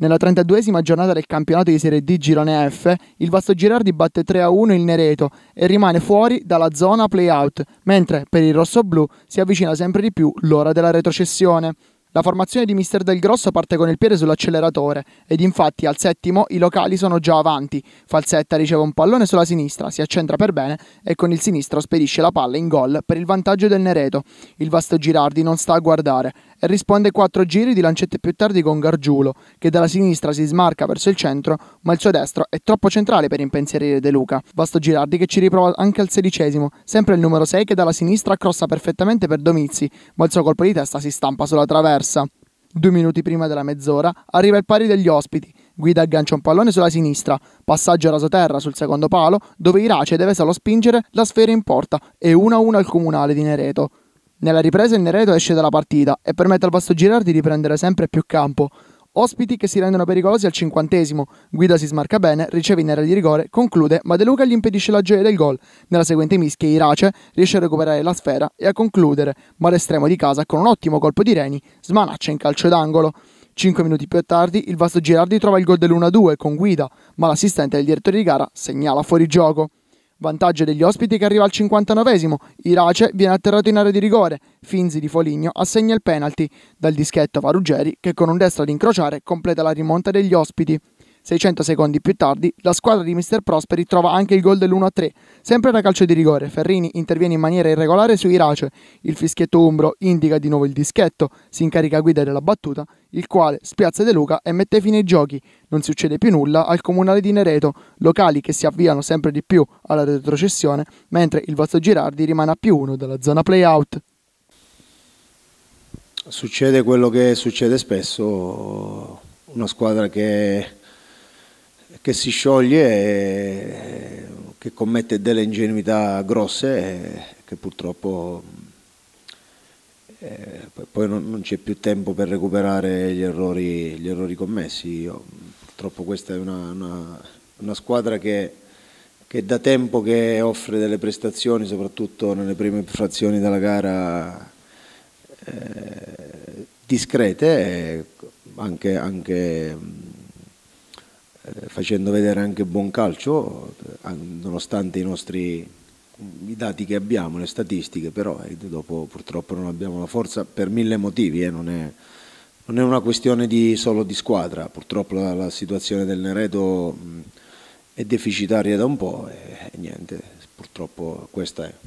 Nella 32esima giornata del campionato di Serie D Girone F, il Vasto Girardi batte 3-1 il Nereto e rimane fuori dalla zona play-out, mentre per il rossoblù si avvicina sempre di più l'ora della retrocessione. La formazione di Mister Del Grosso parte con il piede sull'acceleratore ed infatti al settimo i locali sono già avanti. Falsetta riceve un pallone sulla sinistra, si accentra per bene e con il sinistro spedisce la palla in gol per il vantaggio del Nereto. Il vasto Girardi non sta a guardare e risponde quattro giri di lancette più tardi con Gargiulo, che dalla sinistra si smarca verso il centro, ma il suo destro è troppo centrale per impensierire De Luca. Vasto Girardi che ci riprova anche al sedicesimo, sempre il numero 6 che dalla sinistra crossa perfettamente per Domizzi, ma il suo colpo di testa si stampa sulla traversa. Due minuti prima della mezz'ora arriva il pari degli ospiti, Guida aggancia un pallone sulla sinistra, passaggio a rasoterra sul secondo palo, dove Irace deve solo spingere la sfera in porta e 1-1 al comunale di Nereto. Nella ripresa il Nereto esce dalla partita e permette al Vasto Girardi di prendere sempre più campo. Ospiti che si rendono pericolosi al cinquantesimo. Guida si smarca bene, riceve in area di rigore, conclude, ma De Luca gli impedisce la gioia del gol. Nella seguente mischia Irace riesce a recuperare la sfera e a concludere, ma l'estremo di casa con un ottimo colpo di Reni smanaccia in calcio d'angolo. Cinque minuti più tardi il Vasto Girardi trova il gol dell'1-2 con Guida, ma l'assistente del direttore di gara segnala fuori gioco. Vantaggio degli ospiti che arriva al 59esimo, Irace viene atterrato in area di rigore, Finzi di Foligno assegna il penalty, dal dischetto va Ruggeri che con un destro ad incrociare completa la rimonta degli ospiti. 600 secondi più tardi, la squadra di Mr. Prosperi trova anche il gol dell'1-3, sempre da calcio di rigore. Ferrini interviene in maniera irregolare su Irace, il fischietto umbro indica di nuovo il dischetto, si incarica a guida della battuta, il quale spiazza De Luca e mette fine ai giochi. Non succede più nulla al comunale di Nereto, locali che si avviano sempre di più alla retrocessione, mentre il Vazzo Girardi rimane a più uno dalla zona playout. Succede quello che succede spesso, una squadra che che si scioglie e che commette delle ingenuità grosse che purtroppo eh, poi non, non c'è più tempo per recuperare gli errori, gli errori commessi. Io, purtroppo questa è una, una, una squadra che, che, da tempo che offre delle prestazioni, soprattutto nelle prime frazioni della gara, eh, discrete, anche, anche eh, facendo vedere anche buon calcio, eh, nonostante i nostri i dati che abbiamo, le statistiche, però eh, dopo purtroppo non abbiamo la forza per mille motivi, eh, non, è, non, è, una questione di, solo di squadra, purtroppo la, la situazione del Nereto mh, è deficitaria da un po' e, eh, e niente, purtroppo questa è.